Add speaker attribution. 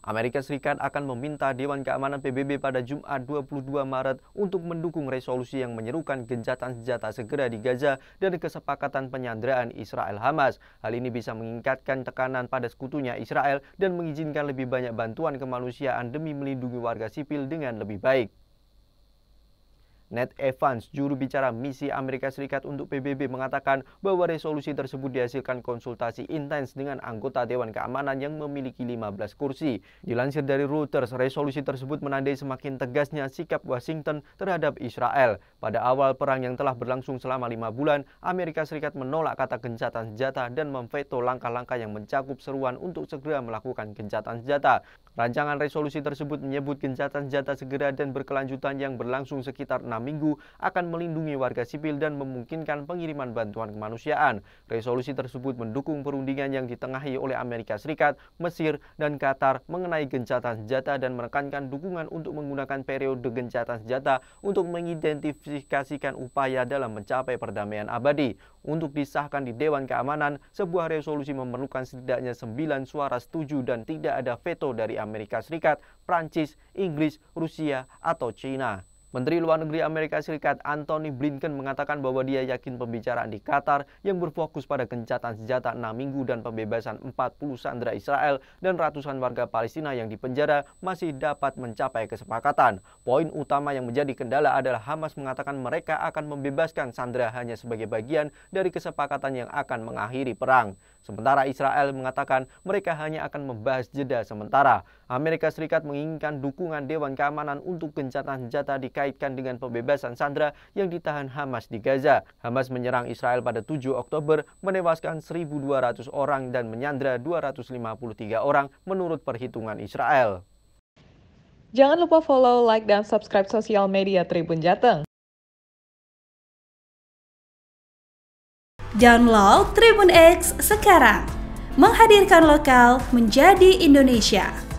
Speaker 1: Amerika Serikat akan meminta Dewan Keamanan PBB pada Jumat 22 Maret untuk mendukung resolusi yang menyerukan gencatan senjata segera di Gaza dan kesepakatan penyanderaan Israel-Hamas. Hal ini bisa meningkatkan tekanan pada sekutunya Israel dan mengizinkan lebih banyak bantuan kemanusiaan demi melindungi warga sipil dengan lebih baik. Ned Evans, juru bicara misi Amerika Serikat untuk PBB mengatakan bahwa resolusi tersebut dihasilkan konsultasi intens dengan anggota Dewan Keamanan yang memiliki 15 kursi. Dilansir dari Reuters, resolusi tersebut menandai semakin tegasnya sikap Washington terhadap Israel. Pada awal perang yang telah berlangsung selama lima bulan, Amerika Serikat menolak kata gencatan senjata dan memveto langkah-langkah yang mencakup seruan untuk segera melakukan gencatan senjata. Rancangan resolusi tersebut menyebut gencatan senjata segera dan berkelanjutan yang berlangsung sekitar 6 Minggu akan melindungi warga sipil dan memungkinkan pengiriman bantuan kemanusiaan. Resolusi tersebut mendukung perundingan yang ditengahi oleh Amerika Serikat, Mesir, dan Qatar mengenai gencatan senjata dan menekankan dukungan untuk menggunakan periode gencatan senjata untuk mengidentifikasikan upaya dalam mencapai perdamaian abadi. Untuk disahkan di Dewan Keamanan, sebuah resolusi memerlukan setidaknya 9 suara setuju dan tidak ada veto dari Amerika Serikat, Prancis, Inggris, Rusia, atau China. Menteri Luar Negeri Amerika Serikat Antony Blinken mengatakan bahwa dia yakin pembicaraan di Qatar yang berfokus pada gencatan senjata 6 minggu dan pembebasan 40 sandera Israel dan ratusan warga Palestina yang dipenjara masih dapat mencapai kesepakatan. Poin utama yang menjadi kendala adalah Hamas mengatakan mereka akan membebaskan sandera hanya sebagai bagian dari kesepakatan yang akan mengakhiri perang. Sementara Israel mengatakan mereka hanya akan membahas jeda sementara. Amerika Serikat menginginkan dukungan Dewan Keamanan untuk gencatan senjata di Qatar dikaitkan dengan pembebasan Sandra yang ditahan Hamas di Gaza. Hamas menyerang Israel pada 7 Oktober, menewaskan 1.200 orang dan menyandra 253 orang menurut perhitungan Israel. Jangan lupa follow, like, dan subscribe sosial media Tribun Jateng. Download Tribun X sekarang. Menghadirkan lokal menjadi Indonesia.